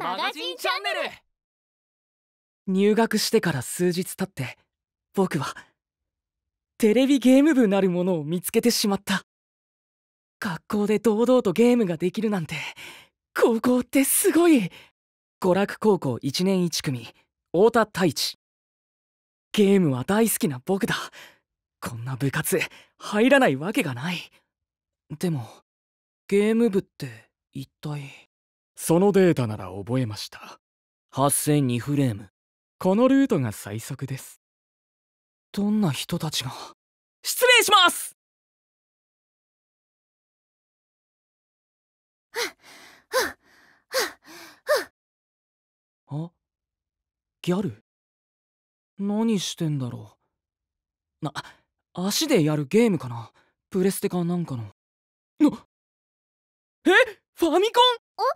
マガジンチャンネル入学してから数日経って僕はテレビゲーム部なるものを見つけてしまった学校で堂々とゲームができるなんて高校ってすごい娯楽高校1年1組太田太一ゲームは大好きな僕だこんな部活入らないわけがないでもゲーム部って一体そのデータなら覚えました8002フレームこのルートが最速ですどんな人たちが失礼しますあギャル何してんだろうな足でやるゲームかなプレステかなんかのなえファミコ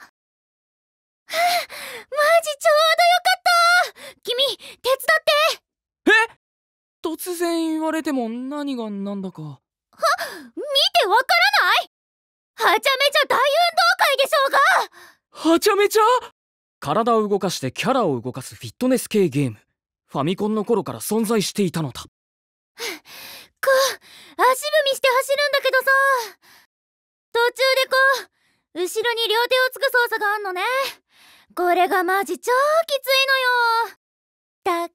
ンマジちょうどよかった君手伝ってえ突然言われても何が何だかは見てわからないはちゃめちゃ大運動会でしょうがはちゃめちゃ体を動かしてキャラを動かすフィットネス系ゲームファミコンの頃から存在していたのだこう足踏みして走るんだけどさ途中でこう後ろに両手をつく操作があんのねこれがマジ超きついのよだから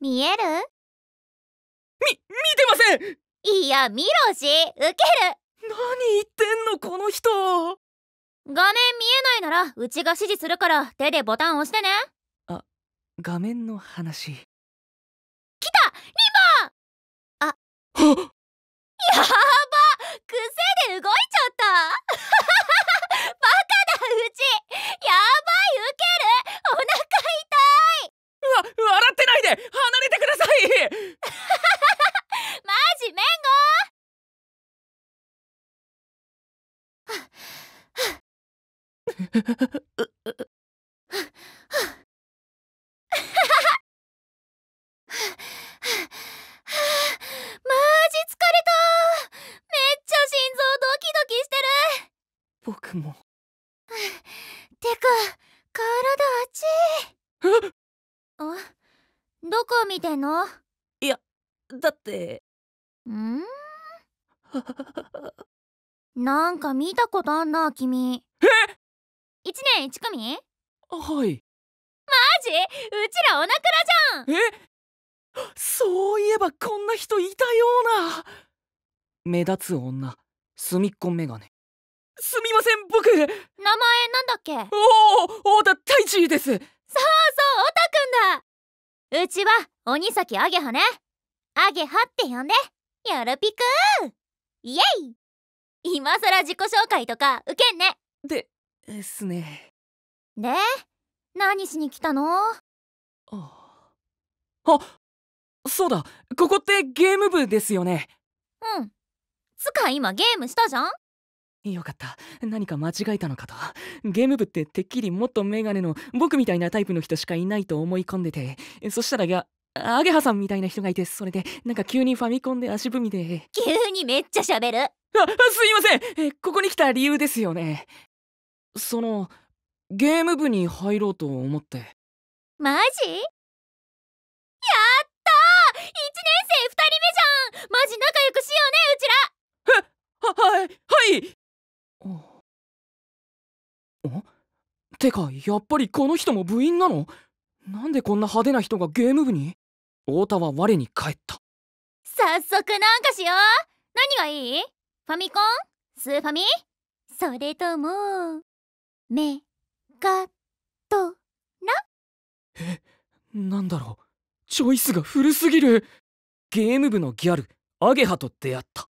見えるみ、見てませんいや、見ろし、受ける何言ってんの、この人画面見えないなら、うちが指示するから手でボタン押してねあ、画面の話マジれためっちゃ心臓ドドキキしてる僕もてか体熱いえどこ見てんのいやだってん なんか見たことあんな君え1年1組はいマジうちらオナクラじゃんえそういえばこんな人いたような目立つ女すみっこメガネすみません僕名前なんだっけおお太田太一ですそうそう太田くんだうちは鬼崎アゲハねアゲハって呼んでよろぴくんイエイ今更自己紹介とか受けんねでですねで何しに来たのああそうだここってゲーム部ですよねうんつか今ゲームしたじゃんよかった何か間違えたのかとゲーム部っててっきりもっとメガネの僕みたいなタイプの人しかいないと思い込んでてそしたらがアゲハさんみたいな人がいてそれでなんか急にファミコンで足踏みで急にめっちゃ喋るあすいませんここに来た理由ですよねそのゲーム部に入ろうと思ってマジやったー1年生2人目じゃんマジ仲良くしようねうちらははいはいてかやっぱりこの人も部員なのなんでこんな派手な人がゲーム部に太田は我に返った早速なんかしよう何がいいファミコンスーファミそれともメガとらえなんだろうチョイスが古すぎるゲーム部のギャルアゲハと出会った